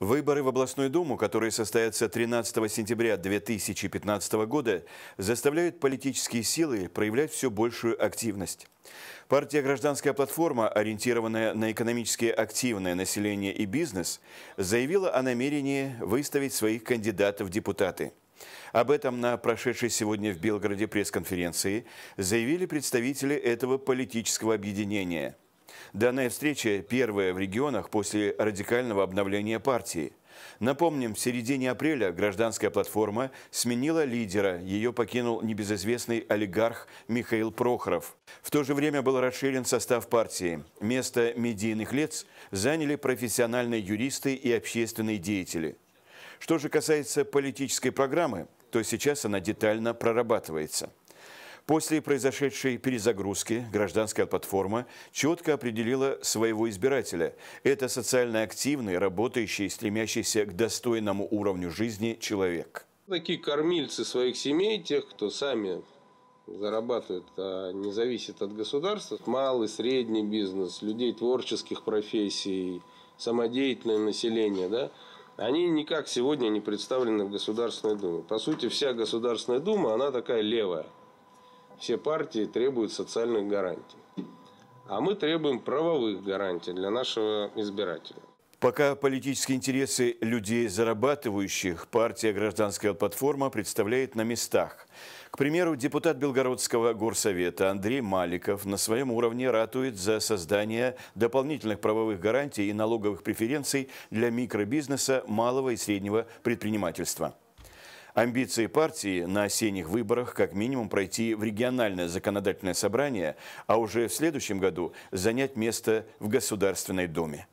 Выборы в областную думу, которые состоятся 13 сентября 2015 года, заставляют политические силы проявлять все большую активность. Партия «Гражданская платформа», ориентированная на экономически активное население и бизнес, заявила о намерении выставить своих кандидатов в депутаты. Об этом на прошедшей сегодня в Белгороде пресс-конференции заявили представители этого политического объединения – Данная встреча первая в регионах после радикального обновления партии. Напомним, в середине апреля гражданская платформа сменила лидера. Ее покинул небезызвестный олигарх Михаил Прохоров. В то же время был расширен состав партии. Место медийных лиц заняли профессиональные юристы и общественные деятели. Что же касается политической программы, то сейчас она детально прорабатывается. После произошедшей перезагрузки гражданская платформа четко определила своего избирателя. Это социально активный, работающий, стремящийся к достойному уровню жизни человек. Такие кормильцы своих семей, тех, кто сами зарабатывает, а не зависит от государства. Малый, средний бизнес, людей творческих профессий, самодеятельное население, да, они никак сегодня не представлены в Государственной Думе. По сути, вся Государственная Дума, она такая левая. Все партии требуют социальных гарантий. А мы требуем правовых гарантий для нашего избирателя. Пока политические интересы людей зарабатывающих, партия «Гражданская платформа» представляет на местах. К примеру, депутат Белгородского горсовета Андрей Маликов на своем уровне ратует за создание дополнительных правовых гарантий и налоговых преференций для микробизнеса, малого и среднего предпринимательства. Амбиции партии на осенних выборах как минимум пройти в региональное законодательное собрание, а уже в следующем году занять место в Государственной Думе.